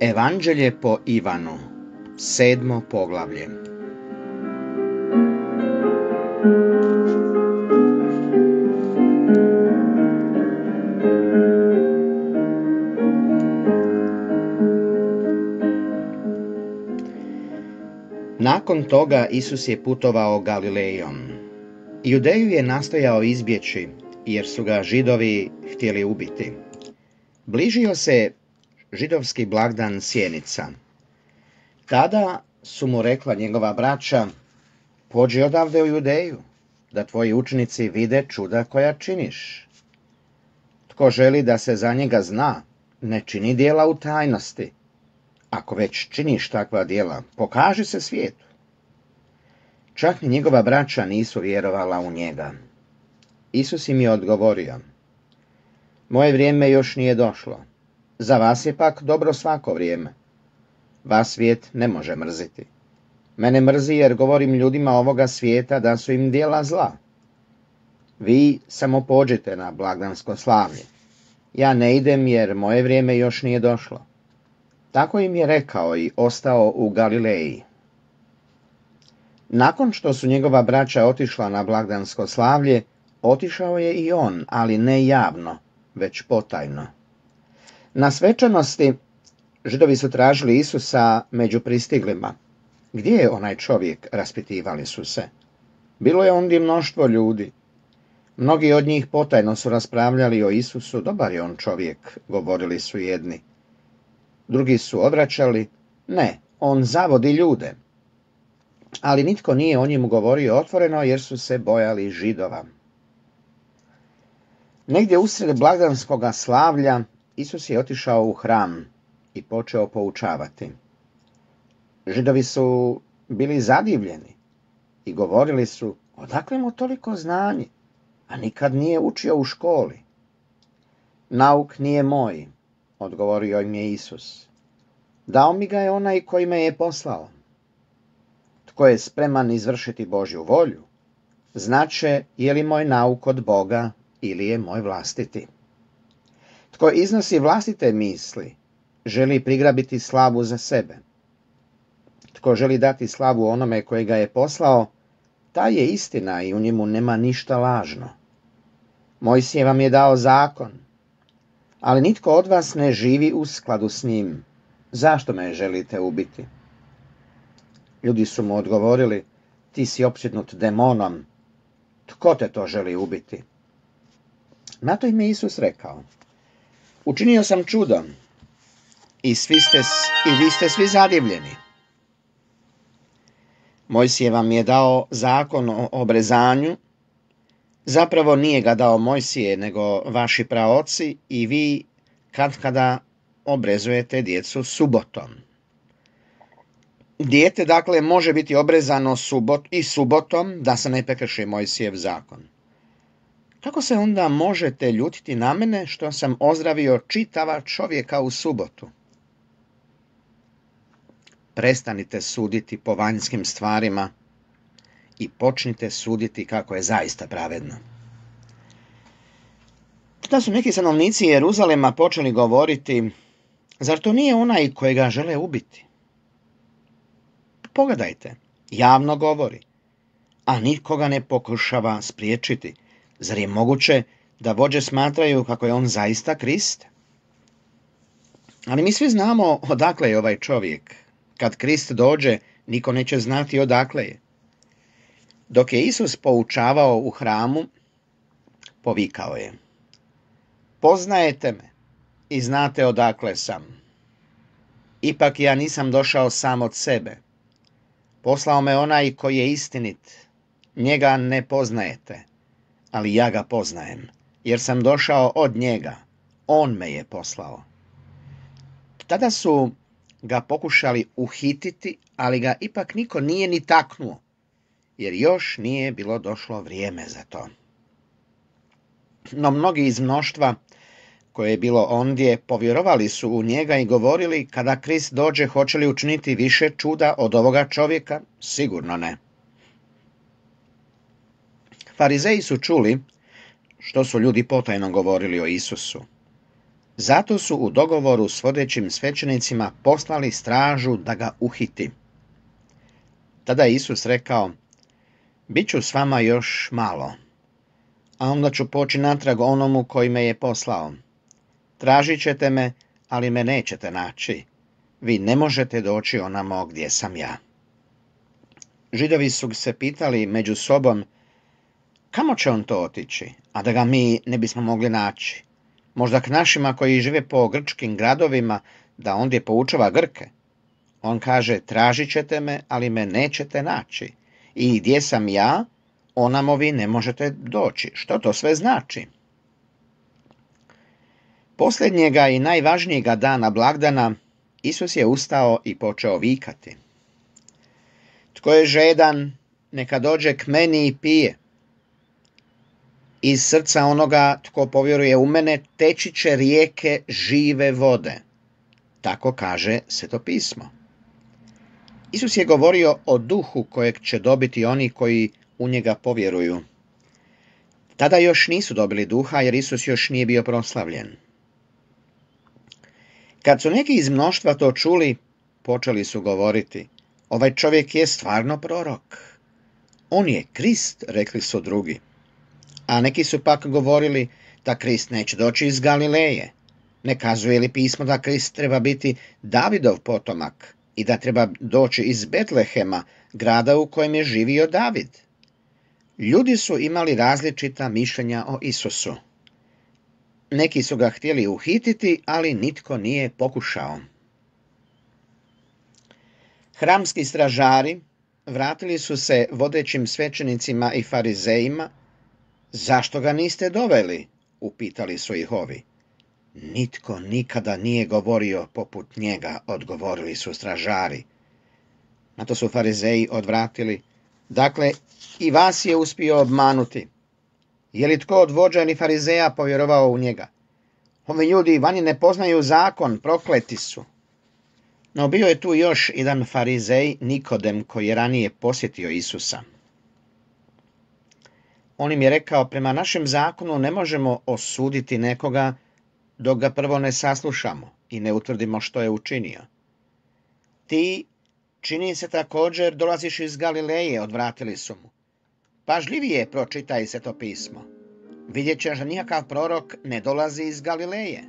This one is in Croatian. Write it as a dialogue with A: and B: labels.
A: Evanđelje po Ivanu, sedmo poglavlje. Nakon toga Isus je putovao Galilejom Judeju je nastojao izbjeći, jer su ga židovi htjeli ubiti. Bližio se židovski blagdan Sjenica. Tada su mu rekla njegova braća, pođi odavde u Judeju, da tvoji učnici vide čuda koja činiš. Tko želi da se za njega zna, ne čini dijela u tajnosti. Ako već činiš takva dijela, pokaži se svijetu. Čak ni njegova braća nisu vjerovala u njega. Isus im je odgovorio, Moje vrijeme još nije došlo. Za vas je pak dobro svako vrijeme. Vas svijet ne može mrziti. Mene mrzi jer govorim ljudima ovoga svijeta da su im dijela zla. Vi samo pođite na blagdansko slavlje. Ja ne idem jer moje vrijeme još nije došlo. Tako im je rekao i ostao u Galileji. Nakon što su njegova braća otišla na blagdansko slavlje, otišao je i on, ali ne javno, već potajno. Na svečanosti židovi su tražili Isusa među pristiglima. Gdje je onaj čovjek, raspitivali su se. Bilo je ondje mnoštvo ljudi. Mnogi od njih potajno su raspravljali o Isusu, dobar je on čovjek, govorili su jedni. Drugi su odvraćali, ne, on zavodi ljude ali nitko nije o njim govorio otvoreno jer su se bojali židova. Negdje usred blagdanskoga slavlja Isus je otišao u hram i počeo poučavati. Židovi su bili zadivljeni i govorili su odakle mu toliko znanje, a nikad nije učio u školi. Nauk nije moj, odgovorio im je Isus. Dao mi ga je onaj koji me je poslao tko je spreman izvršiti Božju volju, znače je li moj nauk od Boga ili je moj vlastiti. Tko iznosi vlastite misli, želi prigrabiti slavu za sebe. Tko želi dati slavu onome koje ga je poslao, ta je istina i u njemu nema ništa lažno. Mojsije vam je dao zakon, ali nitko od vas ne živi u skladu s njim. Zašto me želite ubiti? Ljudi su mu odgovorili, ti si opsjednut demonom, tko te to želi ubiti? Na to im je Isus rekao, učinio sam čudom i, svi ste, i vi ste svi zadivljeni. Mojsije vam je dao zakon o obrezanju, zapravo nije ga dao Mojsije, nego vaši praoci i vi kad kada obrezujete djecu subotom. Dijete, dakle, može biti obrezano subot, i subotom da se ne prekrši sjev zakon. Kako se onda možete ljutiti na mene što sam ozdravio čitava čovjeka u subotu? Prestanite suditi po vanjskim stvarima i počnite suditi kako je zaista pravedno. Da su neki stanovnici Jeruzalema počeli govoriti, zar to nije onaj kojega žele ubiti? pogledajte, javno govori, a nikoga ne pokušava spriječiti. Zar je moguće da vođe smatraju kako je on zaista Krist? Ali mi svi znamo odakle je ovaj čovjek. Kad Krist dođe, niko neće znati odakle je. Dok je Isus poučavao u hramu, povikao je. Poznajete me i znate odakle sam. Ipak ja nisam došao sam od sebe, Poslao me onaj koji je istinit. Njega ne poznajete, ali ja ga poznajem, jer sam došao od njega. On me je poslao. Tada su ga pokušali uhititi, ali ga ipak niko nije ni taknuo, jer još nije bilo došlo vrijeme za to. No mnogi iz mnoštva koje je bilo ondje, povjerovali su u njega i govorili, kada Krist dođe, hoće li učiniti više čuda od ovoga čovjeka? Sigurno ne. Farizeji su čuli što su ljudi potajno govorili o Isusu. Zato su u dogovoru s vodećim svećenicima poslali stražu da ga uhiti. Tada je Isus rekao, bit ću s vama još malo, a onda ću poći natrag onomu koji me je poslao. Tražit ćete me, ali me nećete naći. Vi ne možete doći onamo gdje sam ja. Židovi su se pitali među sobom, kamo će on to otići, a da ga mi ne bismo mogli naći? Možda k našima koji žive po grčkim gradovima, da ondje poučava Grke. On kaže, tražit ćete me, ali me nećete naći. I gdje sam ja, onamo vi ne možete doći. Što to sve znači? Posljednjega i najvažnijega dana blagdana Isus je ustao i počeo vikati. Tko je žedan, neka dođe k meni i pije. Iz srca onoga tko povjeruje u mene teći će rijeke žive vode. Tako kaže Sveto pismo. Isus je govorio o duhu kojeg će dobiti oni koji u njega povjeruju. Tada još nisu dobili duha jer Isus još nije bio proslavljen. Kad su neki iz mnoštva to čuli, počeli su govoriti, ovaj čovjek je stvarno prorok. On je Krist, rekli su drugi. A neki su pak govorili da Krist neće doći iz Galileje. Ne kazuje li pismo da Krist treba biti Davidov potomak i da treba doći iz Betlehema, grada u kojem je živio David? Ljudi su imali različita mišljenja o Isusu. Neki su ga htjeli uhititi, ali nitko nije pokušao. Hramski stražari vratili su se vodećim svećenicima i farizejima. Zašto ga niste doveli? upitali su ih ovi. Nitko nikada nije govorio poput njega, odgovorili su stražari. Na to su farizeji odvratili. Dakle, i vas je uspio obmanuti. Je li tko od vođa ni farizeja povjerovao u njega? Ovi ljudi vani ne poznaju zakon, prokleti su. No bio je tu još jedan farizej Nikodem koji je ranije posjetio Isusa. On im je rekao, prema našem zakonu ne možemo osuditi nekoga dok ga prvo ne saslušamo i ne utvrdimo što je učinio. Ti, čini se također, dolaziš iz Galileje, odvratili su mu. Pažljivije pročitaj se to pismo. Vidjet ćeš da nikakav prorok ne dolazi iz Galileje.